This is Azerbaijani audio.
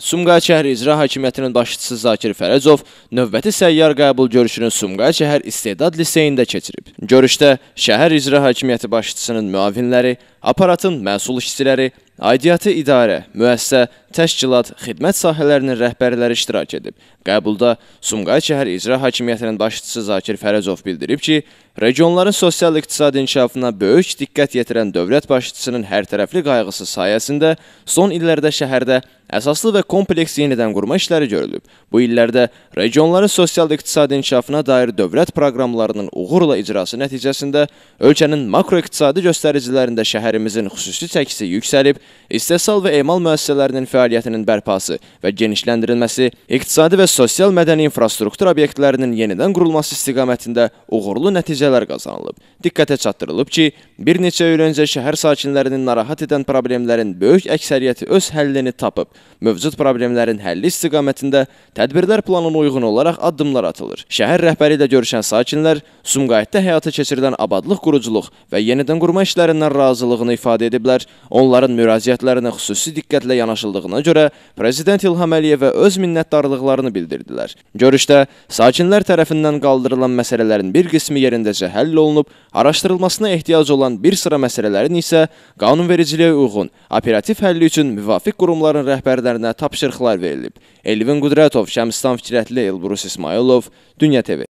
Sumqayıt şəhər icra hakimiyyətinin başçısı Zakir Fərəcov növbəti səyyar qəbul görüşünü Sumqayıt şəhər İstedad liseyində keçirib. Görüşdə şəhər icra hakimiyyəti başçısının müavinləri, aparatın məsul işçiləri, Aidiyyatı idarə, müəssisə, təşkilat, xidmət sahələrinin rəhbərləri iştirak edib. Qəbulda Sumqayıt şəhər icra hakimiyyətinin başçısı Zakir Fərəzov bildirib ki, regionların sosial-iqtisadi inkişafına böyük diqqət yetirən dövlət başçısının hərtərəfli qayğısı sayəsində son illərdə şəhərdə əsaslı və kompleks yenidən qurma işləri görülüb. Bu illərdə regionların sosial-iqtisadi inkişafına dair dövlət proqramlarının uğurla icrası nəticəsində ölkənin makroiqtisadi göstəricilərində şəhərimizin xüsusi çəkisi yüksəlib, istehsal və emal müəssisələrinin fəaliyyətinin bərpası və genişləndirilməsi, iqtisadi və sosial mədəni infrastruktur obyektlərinin yenidən qurulması istiqamətində uğurlu nəticələr qazanılıb. Diqqətə çatdırılıb ki, bir neçə il öncə şəhər sakinlərinin narahat edən problemlərin böyük əksəriyyəti öz həllini tapıb, mövcud problemlərin həlli istiqamətində tədbirlər planına uyğun olaraq addımlar atılır. Şəhər rəhbəri ilə görüşən sakinlər Sumqayıtda həyata keçirilən abadlıq, quruculuq və yenidən qurma işlərindən razılığını ifadə ediblər, onların müraciətləri müraciətlərinə xüsusi diqqətlə yanaşıldığına görə Prezident İlham Əliyevə öz minnətdarlıqlarını bildirdilər. Görüşdə sakinlər tərəfindən qaldırılan məsələlərin bir qismi yerindəcə həll olunub, araşdırılmasına ehtiyac olan bir sıra məsələlərin isə qanunvericiliyə uyğun, operativ həlli üçün müvafiq qurumların rəhbərlərinə tapşırıqlar verilib. Elvin Qudrətov, Şəmstan Fikrətli, Elbrus İsmayılov, Dünya TV